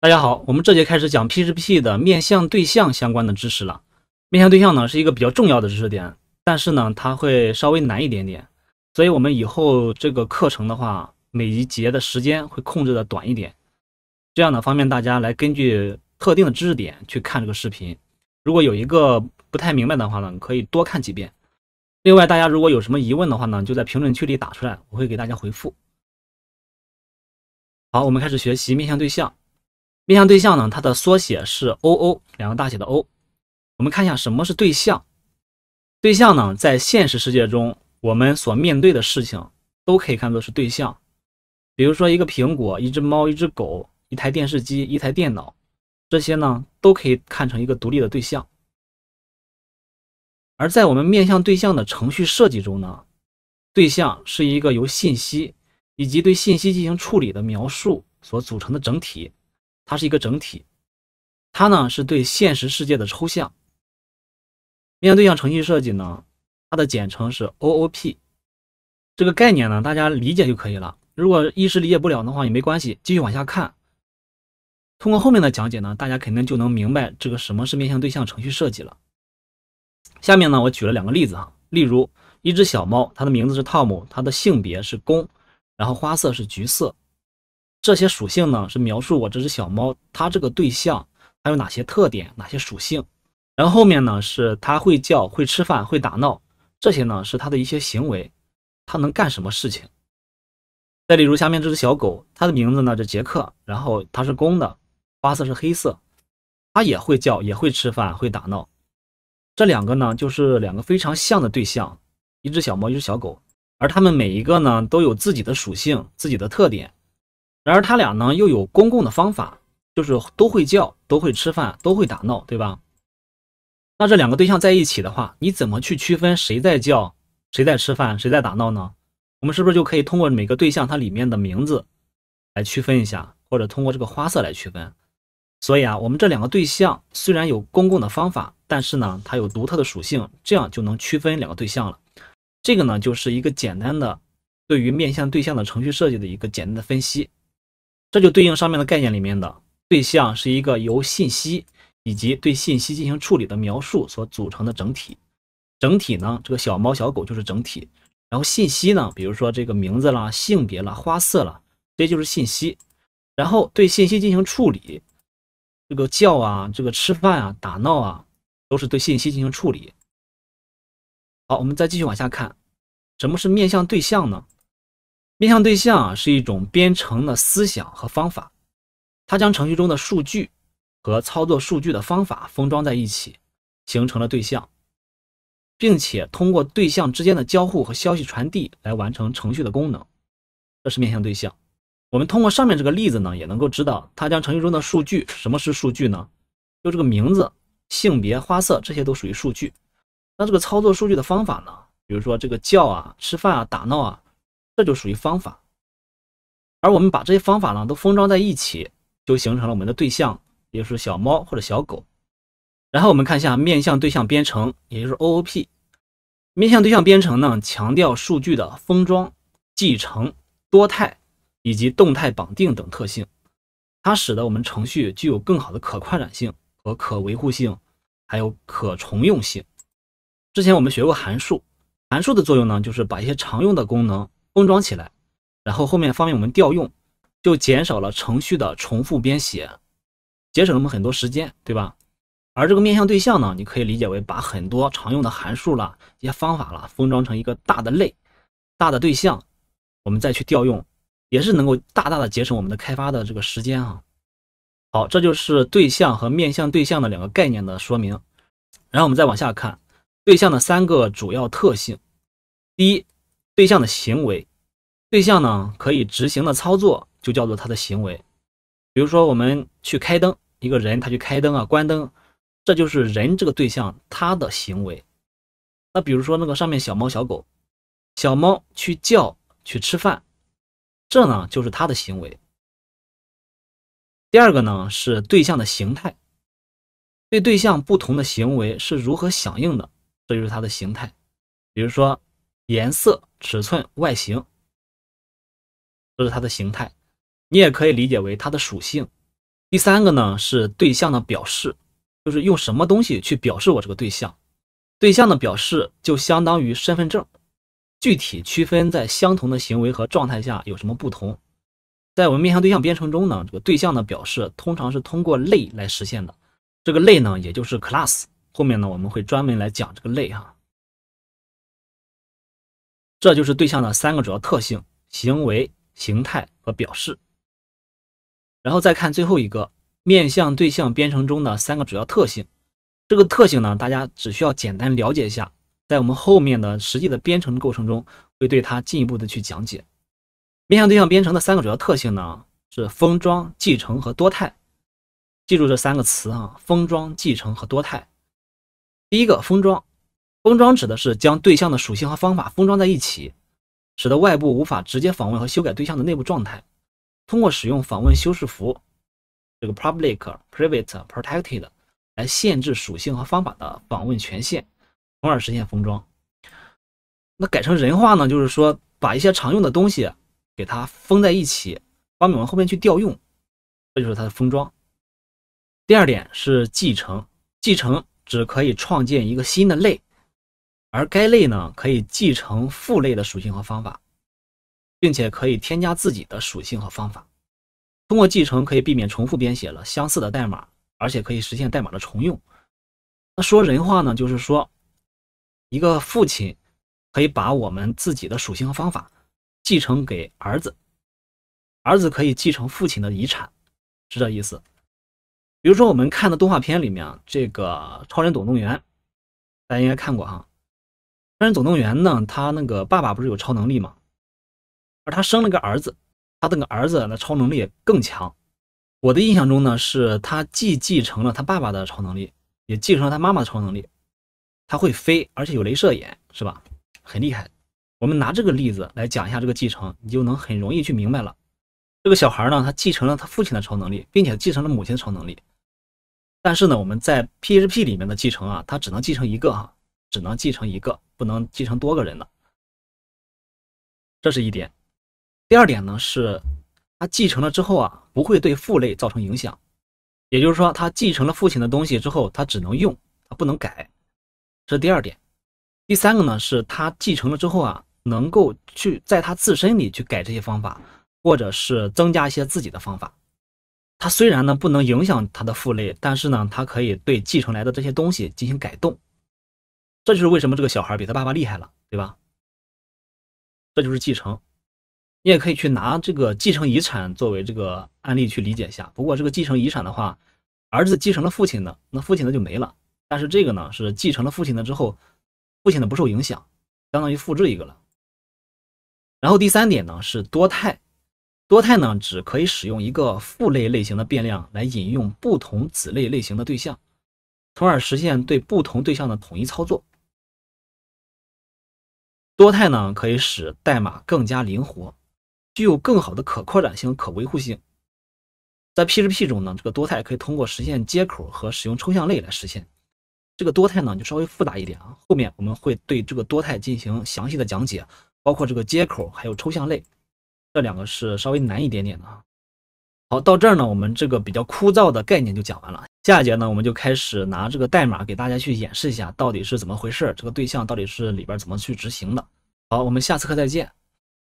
大家好，我们这节开始讲 PHP 的面向对象相关的知识了。面向对象呢是一个比较重要的知识点，但是呢它会稍微难一点点，所以我们以后这个课程的话，每一节的时间会控制的短一点，这样呢方便大家来根据特定的知识点去看这个视频。如果有一个不太明白的话呢，可以多看几遍。另外大家如果有什么疑问的话呢，就在评论区里打出来，我会给大家回复。好，我们开始学习面向对象。面向对象呢，它的缩写是 OO，两个大写的 O。我们看一下什么是对象。对象呢，在现实世界中，我们所面对的事情都可以看作是对象。比如说，一个苹果、一只猫、一只狗、一台电视机、一台电脑，这些呢，都可以看成一个独立的对象。而在我们面向对象的程序设计中呢，对象是一个由信息以及对信息进行处理的描述所组成的整体。它是一个整体，它呢是对现实世界的抽象。面向对象程序设计呢，它的简称是 OOP。这个概念呢，大家理解就可以了。如果一时理解不了的话也没关系，继续往下看。通过后面的讲解呢，大家肯定就能明白这个什么是面向对象程序设计了。下面呢，我举了两个例子啊，例如一只小猫，它的名字是 Tom，它的性别是公，然后花色是橘色。这些属性呢，是描述我这只小猫，它这个对象它有哪些特点、哪些属性。然后后面呢，是它会叫、会吃饭、会打闹，这些呢是它的一些行为，它能干什么事情。再例如下面这只小狗，它的名字呢是杰克，然后它是公的，花色是黑色，它也会叫、也会吃饭、会打闹。这两个呢，就是两个非常像的对象，一只小猫，一只小狗，而它们每一个呢都有自己的属性、自己的特点。然而，他俩呢又有公共的方法，就是都会叫、都会吃饭、都会打闹，对吧？那这两个对象在一起的话，你怎么去区分谁在叫、谁在吃饭、谁在打闹呢？我们是不是就可以通过每个对象它里面的名字来区分一下，或者通过这个花色来区分？所以啊，我们这两个对象虽然有公共的方法，但是呢，它有独特的属性，这样就能区分两个对象了。这个呢，就是一个简单的对于面向对象的程序设计的一个简单的分析。这就对应上面的概念里面的对象是一个由信息以及对信息进行处理的描述所组成的整体。整体呢，这个小猫小狗就是整体。然后信息呢，比如说这个名字啦、性别啦、花色啦，这就是信息。然后对信息进行处理，这个叫啊、这个吃饭啊、打闹啊，都是对信息进行处理。好，我们再继续往下看，什么是面向对象呢？面向对象啊是一种编程的思想和方法，它将程序中的数据和操作数据的方法封装在一起，形成了对象，并且通过对象之间的交互和消息传递来完成程序的功能。这是面向对象。我们通过上面这个例子呢，也能够知道，它将程序中的数据，什么是数据呢？就这个名字、性别、花色这些都属于数据。那这个操作数据的方法呢？比如说这个叫啊、吃饭啊、打闹啊。这就属于方法，而我们把这些方法呢都封装在一起，就形成了我们的对象，也就是小猫或者小狗。然后我们看一下面向对象编程，也就是 OOP。面向对象编程呢，强调数据的封装、继承、多态以及动态绑定等特性，它使得我们程序具有更好的可扩展性和可维护性，还有可重用性。之前我们学过函数，函数的作用呢，就是把一些常用的功能。封装起来，然后后面方便我们调用，就减少了程序的重复编写，节省了我们很多时间，对吧？而这个面向对象呢，你可以理解为把很多常用的函数啦、一些方法啦，封装成一个大的类、大的对象，我们再去调用，也是能够大大的节省我们的开发的这个时间啊。好，这就是对象和面向对象的两个概念的说明。然后我们再往下看，对象的三个主要特性，第一。对象的行为，对象呢可以执行的操作就叫做他的行为。比如说，我们去开灯，一个人他去开灯啊、关灯，这就是人这个对象他的行为。那比如说那个上面小猫、小狗，小猫去叫、去吃饭，这呢就是它的行为。第二个呢是对象的形态，对对象不同的行为是如何响应的，这就是它的形态。比如说颜色。尺寸、外形，这是它的形态，你也可以理解为它的属性。第三个呢是对象的表示，就是用什么东西去表示我这个对象。对象的表示就相当于身份证，具体区分在相同的行为和状态下有什么不同。在我们面向对象编程中呢，这个对象的表示通常是通过类来实现的。这个类呢，也就是 class。后面呢，我们会专门来讲这个类哈。这就是对象的三个主要特性：行为、形态和表示。然后再看最后一个面向对象编程中的三个主要特性。这个特性呢，大家只需要简单了解一下，在我们后面的实际的编程过程中，会对它进一步的去讲解。面向对象编程的三个主要特性呢，是封装、继承和多态。记住这三个词啊：封装、继承和多态。第一个，封装。封装指的是将对象的属性和方法封装在一起，使得外部无法直接访问和修改对象的内部状态。通过使用访问修饰符，这个 public、private、protected，来限制属性和方法的访问权限，从而实现封装。那改成人话呢，就是说把一些常用的东西给它封在一起，方便我们后面去调用，这就是它的封装。第二点是继承，继承只可以创建一个新的类。而该类呢，可以继承父类的属性和方法，并且可以添加自己的属性和方法。通过继承可以避免重复编写了相似的代码，而且可以实现代码的重用。那说人话呢，就是说，一个父亲可以把我们自己的属性和方法继承给儿子，儿子可以继承父亲的遗产，是这意思。比如说我们看的动画片里面，这个《超人总动员》，大家应该看过哈。《超人总动员》呢，他那个爸爸不是有超能力吗？而他生了个儿子，他那个儿子那超能力也更强。我的印象中呢，是他既继承了他爸爸的超能力，也继承了他妈妈的超能力。他会飞，而且有镭射眼，是吧？很厉害。我们拿这个例子来讲一下这个继承，你就能很容易去明白了。这个小孩呢，他继承了他父亲的超能力，并且继承了母亲的超能力。但是呢，我们在 PHP 里面的继承啊，它只能继承一个啊，只能继承一个。不能继承多个人的，这是一点。第二点呢是，他继承了之后啊，不会对父类造成影响，也就是说，他继承了父亲的东西之后，他只能用，他不能改。这是第二点。第三个呢是他继承了之后啊，能够去在他自身里去改这些方法，或者是增加一些自己的方法。他虽然呢不能影响他的父类，但是呢，他可以对继承来的这些东西进行改动。这就是为什么这个小孩比他爸爸厉害了，对吧？这就是继承。你也可以去拿这个继承遗产作为这个案例去理解一下。不过这个继承遗产的话，儿子继承了父亲的，那父亲的就没了。但是这个呢是继承了父亲的之后，父亲的不受影响，相当于复制一个了。然后第三点呢是多态。多态呢只可以使用一个父类类型的变量来引用不同子类类型的对象，从而实现对不同对象的统一操作。多态呢，可以使代码更加灵活，具有更好的可扩展性、可维护性。在 PHP 中呢，这个多态可以通过实现接口和使用抽象类来实现。这个多态呢，就稍微复杂一点啊。后面我们会对这个多态进行详细的讲解，包括这个接口还有抽象类，这两个是稍微难一点点的啊。好，到这儿呢，我们这个比较枯燥的概念就讲完了。下一节呢，我们就开始拿这个代码给大家去演示一下，到底是怎么回事这个对象到底是里边怎么去执行的。好，我们下次课再见。